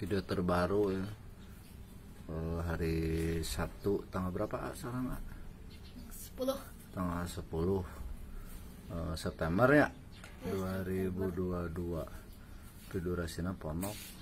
video terbaru ya uh, hari Sabtu tanggal berapa sekarang 10 tanggal 10 uh, eh, September ya, ya 2022 Vidurasina Ponok